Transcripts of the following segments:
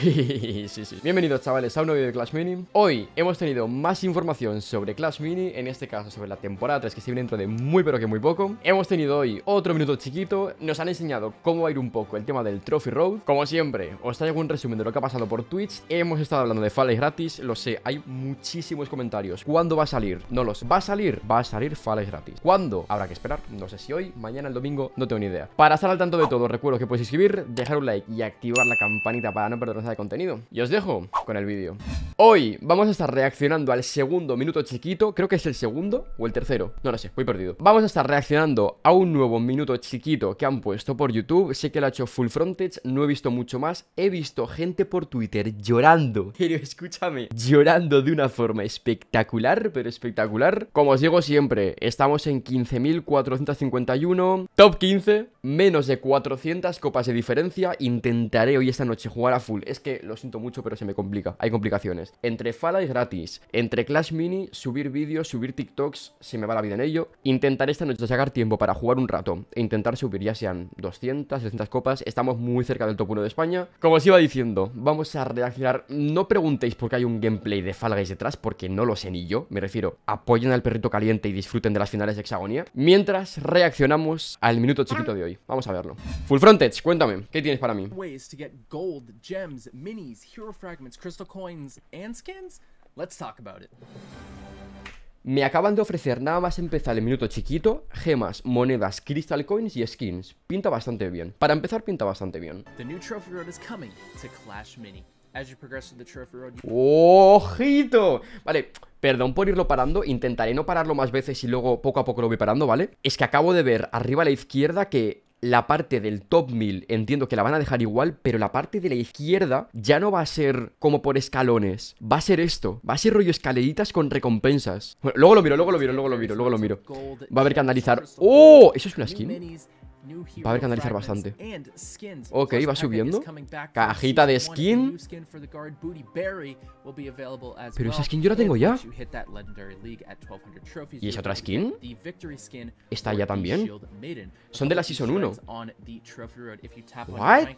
Sí, sí, sí. Bienvenidos chavales a un nuevo video de Clash Mini. Hoy hemos tenido más información sobre Clash Mini, en este caso sobre la temporada 3 que se viene dentro de muy pero que muy poco. Hemos tenido hoy otro minuto chiquito, nos han enseñado cómo va a ir un poco el tema del Trophy Road. Como siempre, os traigo un resumen de lo que ha pasado por Twitch. Hemos estado hablando de Fallout gratis, lo sé, hay muchísimos comentarios. ¿Cuándo va a salir? No los ¿Va a salir? Va a salir Fallout gratis. ¿Cuándo? Habrá que esperar, no sé si hoy, mañana, el domingo, no tengo ni idea. Para estar al tanto de todo, recuerdo que puedes escribir, dejar un like y activar la campanita para no perder de contenido. Y os dejo con el vídeo. Hoy vamos a estar reaccionando al segundo minuto chiquito, creo que es el segundo o el tercero, no lo sé, voy perdido. Vamos a estar reaccionando a un nuevo minuto chiquito que han puesto por YouTube, sé que lo ha hecho Full Frontage, no he visto mucho más, he visto gente por Twitter llorando, pero escúchame, llorando de una forma espectacular, pero espectacular. Como os digo siempre, estamos en 15.451, top 15, menos de 400 copas de diferencia, intentaré hoy esta noche jugar a full es que lo siento mucho, pero se me complica. Hay complicaciones. Entre Fala y gratis, entre Clash Mini, subir vídeos, subir TikToks, se me va la vida en ello. Intentar esta noche sacar tiempo para jugar un rato e intentar subir, ya sean 200, 600 copas. Estamos muy cerca del top 1 de España. Como os iba diciendo, vamos a reaccionar. No preguntéis por qué hay un gameplay de Fall detrás, porque no lo sé ni yo. Me refiero, apoyen al perrito caliente y disfruten de las finales de Hexagonia Mientras reaccionamos al minuto chiquito de hoy. Vamos a verlo. Full Frontage, cuéntame, ¿qué tienes para mí? minis, hero fragments, crystal coins, skins? Let's talk about it. Me acaban de ofrecer nada más empezar el minuto chiquito, gemas, monedas, crystal coins y skins. Pinta bastante bien. Para empezar, pinta bastante bien. ¡Ojito! Vale, perdón por irlo parando, intentaré no pararlo más veces y luego poco a poco lo voy parando, ¿vale? Es que acabo de ver arriba a la izquierda que la parte del top 1000 entiendo que la van a dejar igual, pero la parte de la izquierda ya no va a ser como por escalones. Va a ser esto. Va a ser rollo escaleritas con recompensas. luego lo miro, luego lo miro, luego lo miro, luego lo miro. Va a haber que analizar. ¡Oh! ¿Eso es una skin? Va a haber que analizar bastante. Ok, va subiendo. Cajita de skin. Pero esa skin yo la tengo ya. ¿Y esa otra skin? ¿Está ya también? Son de la Season 1. ¿What?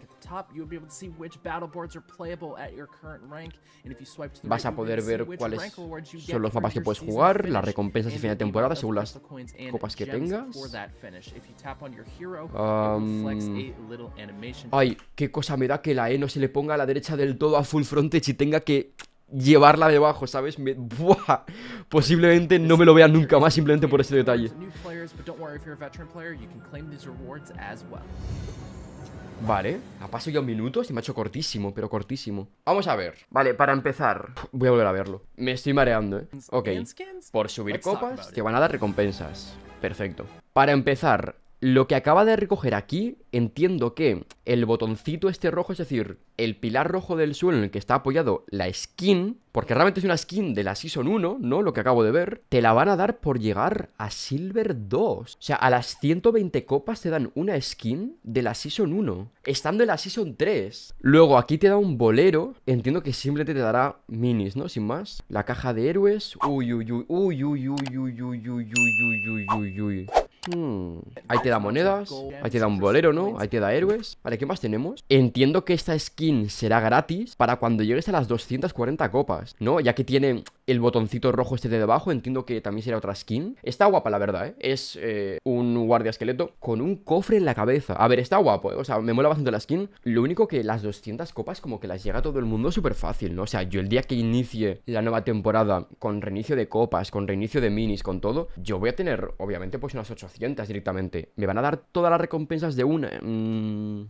Vas a poder ver cuáles son los mapas que puedes jugar, las recompensas de fin de temporada según las copas que tengas. Um, ay, qué cosa me da que la E no se le ponga a la derecha del todo a full frontage y tenga que llevarla debajo, ¿sabes? Posiblemente no me lo vea nunca más simplemente por ese detalle. Vale, ha pasado ya un minuto, y me ha hecho cortísimo, pero cortísimo Vamos a ver Vale, para empezar Voy a volver a verlo Me estoy mareando, ¿eh? Ok Por subir copas te van a dar recompensas Perfecto Para empezar, lo que acaba de recoger aquí, entiendo que el botoncito este rojo, es decir, el pilar rojo del suelo en el que está apoyado la skin, porque realmente es una skin de la Season 1, ¿no? Lo que acabo de ver, te la van a dar por llegar a Silver 2. O sea, a las 120 copas te dan una skin de la Season 1, estando en la Season 3. Luego aquí te da un bolero, entiendo que simplemente te dará minis, ¿no? Sin más. La caja de héroes. Uy, uy, uy, uy, uy, uy, uy, uy, uy, uy, uy, uy, uy. Hmm. Ahí te da monedas, ahí te da un bolero, ¿no? Ahí te da héroes Vale, ¿qué más tenemos? Entiendo que esta skin será gratis para cuando llegues a las 240 copas, ¿no? Ya que tiene el botoncito rojo este de debajo, entiendo que también será otra skin Está guapa, la verdad, ¿eh? Es eh, un guardia esqueleto con un cofre en la cabeza A ver, está guapo, ¿eh? O sea, me mola bastante la skin Lo único que las 200 copas como que las llega todo el mundo súper fácil, ¿no? O sea, yo el día que inicie la nueva temporada con reinicio de copas, con reinicio de minis, con todo Yo voy a tener, obviamente, pues unas 800 directamente. Me van a dar todas las recompensas de una. Mm,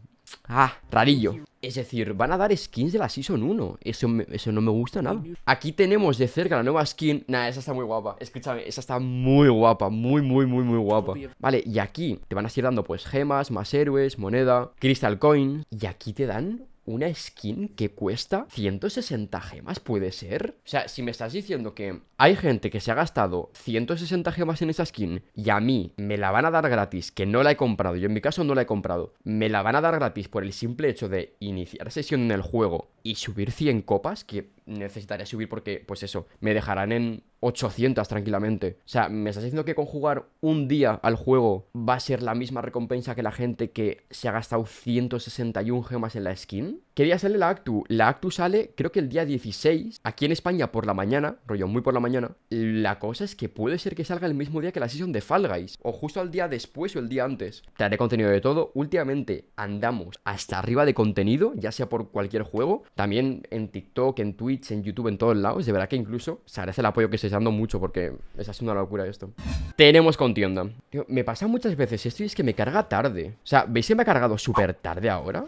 ah, rarillo. Es decir, van a dar skins de la Season 1. Eso, eso no me gusta nada. Aquí tenemos de cerca la nueva skin. Nah, esa está muy guapa. Escúchame, esa está muy guapa. Muy, muy, muy, muy guapa. Vale, y aquí te van a ir dando pues gemas, más héroes, moneda, crystal coin. Y aquí te dan una skin que cuesta 160 gemas, ¿puede ser? O sea, si me estás diciendo que hay gente que se ha gastado 160 gemas en esa skin y a mí me la van a dar gratis, que no la he comprado, yo en mi caso no la he comprado, me la van a dar gratis por el simple hecho de iniciar sesión en el juego y subir 100 copas, que necesitaré subir porque, pues eso, me dejarán en 800 tranquilamente. O sea, ¿me estás diciendo que con jugar un día al juego va a ser la misma recompensa que la gente que se ha gastado 161 gemas en la skin? Quería hacerle la Actu. La Actu sale, creo que el día 16, aquí en España por la mañana, rollo muy por la mañana. La cosa es que puede ser que salga el mismo día que la season de Fall Guys, o justo al día después o el día antes. Te haré contenido de todo. Últimamente andamos hasta arriba de contenido, ya sea por cualquier juego, también en TikTok, en Twitch, en YouTube, en todos lados. De verdad que incluso se agradece el apoyo que estáis dando mucho, porque es una locura esto tenemos contienda. me pasa muchas veces esto y es que me carga tarde. O sea, ¿veis que me ha cargado súper tarde ahora?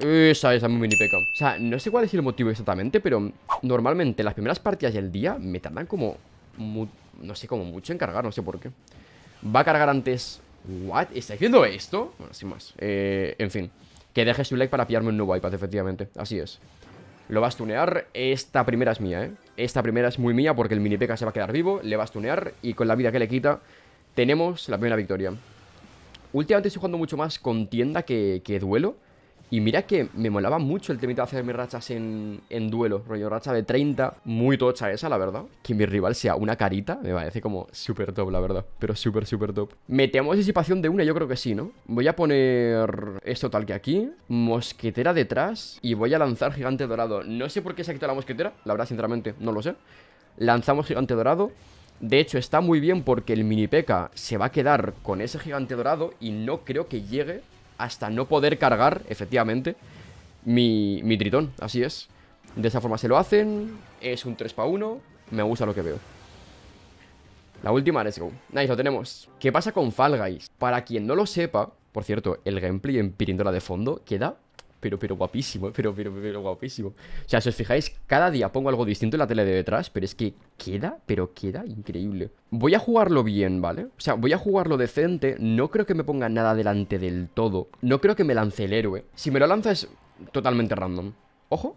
Esa, esa muy mini peca. O sea, no sé cuál es el motivo exactamente, pero normalmente las primeras partidas del día me tardan como... No sé, como mucho en cargar, no sé por qué. Va a cargar antes... ¿What? ¿Está haciendo esto? Bueno, sin más. Eh, en fin. Que dejes su like para pillarme un nuevo iPad, efectivamente. Así es. Lo vas a tunear. Esta primera es mía, ¿eh? Esta primera es muy mía porque el mini se va a quedar vivo. Le vas a tunear y con la vida que le quita tenemos la primera victoria. Últimamente estoy jugando mucho más contienda que, que duelo. Y mira que me molaba mucho el temito de hacer mis rachas en, en duelo, rollo racha de 30, muy tocha esa, la verdad. Que mi rival sea una carita, me parece como súper top, la verdad, pero súper, súper top. Metemos disipación de una, yo creo que sí, ¿no? Voy a poner esto tal que aquí, mosquetera detrás y voy a lanzar gigante dorado. No sé por qué se ha quitado la mosquetera, la verdad, sinceramente, no lo sé. Lanzamos gigante dorado. De hecho, está muy bien porque el mini peca se va a quedar con ese gigante dorado y no creo que llegue hasta no poder cargar, efectivamente, mi, tritón. Así es. De esa forma se lo hacen. Es un 3 para 1. Me gusta lo que veo. La última, let's go. Nice, lo tenemos. ¿Qué pasa con Fall Guys? Para quien no lo sepa, por cierto, el gameplay en Pirindola de fondo queda pero, pero guapísimo, pero, pero, pero guapísimo. O sea, si os fijáis, cada día pongo algo distinto en la tele de detrás, pero es que queda, pero queda increíble. Voy a jugarlo bien, ¿vale? O sea, voy a jugarlo decente, no creo que me ponga nada delante del todo, no creo que me lance el héroe. Si me lo lanza es totalmente random. Ojo.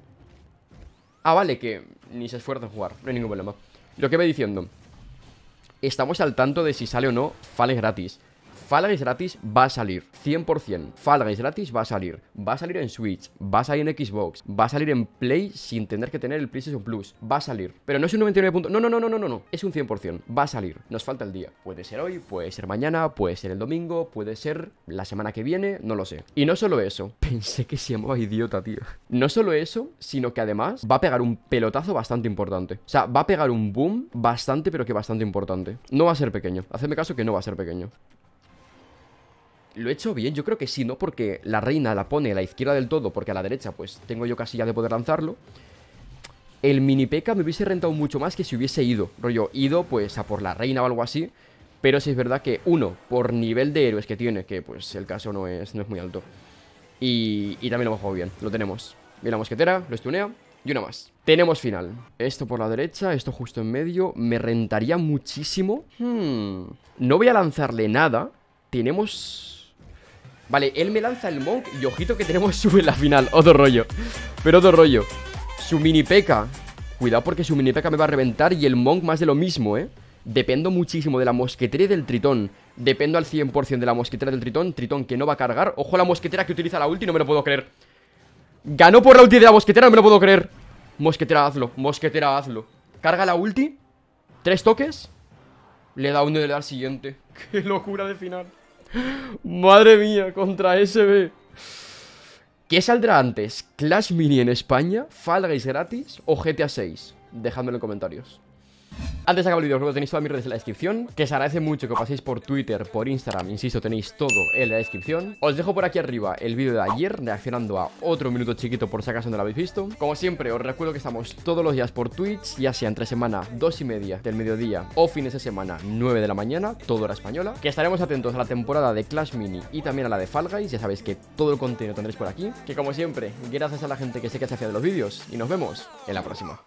Ah, vale, que ni se esfuerza en jugar, no hay ningún problema. Lo que va diciendo, estamos al tanto de si sale o no Fale gratis. Fall Guys gratis va a salir, 100%. Fall Guys gratis va a salir. Va a salir en Switch, va a salir en Xbox, va a salir en Play sin tener que tener el PlayStation Plus. Va a salir. Pero no es un 99. No, no, no, no, no, no, no. Es un 100%. Va a salir. Nos falta el día. Puede ser hoy, puede ser mañana, puede ser el domingo, puede ser la semana que viene, no lo sé. Y no solo eso. Pensé que se llamaba idiota, tío. No solo eso, sino que además va a pegar un pelotazo bastante importante. O sea, va a pegar un boom bastante, pero que bastante importante. No va a ser pequeño. Hacedme caso que no va a ser pequeño lo he hecho bien, yo creo que sí, ¿no? Porque la reina la pone a la izquierda del todo, porque a la derecha, pues, tengo yo casi ya de poder lanzarlo. El mini peca me hubiese rentado mucho más que si hubiese ido, rollo, ido, pues, a por la reina o algo así. Pero si es verdad que, uno, por nivel de héroes que tiene, que, pues, el caso no es, no es muy alto. Y, y también lo hemos jugado bien, lo tenemos. Bien la mosquetera, lo estunea, y una más. Tenemos final. Esto por la derecha, esto justo en medio. Me rentaría muchísimo. Hmm. No voy a lanzarle nada. Tenemos Vale, él me lanza el Monk y ojito que tenemos sube en la final. Otro rollo. Pero otro rollo. Su mini peca. Cuidado porque su mini peca me va a reventar y el Monk más de lo mismo, ¿eh? Dependo muchísimo de la mosquetera y del tritón. Dependo al 100% de la mosquetera del tritón. Tritón que no va a cargar. Ojo a la mosquetera que utiliza la ulti, no me lo puedo creer. Ganó por la ulti de la mosquetera, no me lo puedo creer. Mosquetera, hazlo. Mosquetera, hazlo. Carga la ulti. Tres toques. Le da uno y le da al siguiente. Qué locura de final. Madre mía, contra SB. ¿Qué saldrá antes? ¿Clash Mini en España? ¿Fall gratis? ¿O GTA 6? Dejadme en los comentarios. Antes de acabar el vídeo, os tenéis todas mis redes en la descripción, que os agradece mucho que paséis por Twitter, por Instagram, insisto, tenéis todo en la descripción. Os dejo por aquí arriba el vídeo de ayer, reaccionando a otro minuto chiquito por si acaso no lo habéis visto. Como siempre, os recuerdo que estamos todos los días por Twitch, ya sea entre semana 2 y media del mediodía o fines de semana 9 de la mañana, todo hora española, que estaremos atentos a la temporada de Clash Mini y también a la de Fall Guys, ya sabéis que todo el contenido tendréis por aquí, que como siempre, gracias a la gente que se que hacia de los vídeos y nos vemos en la próxima.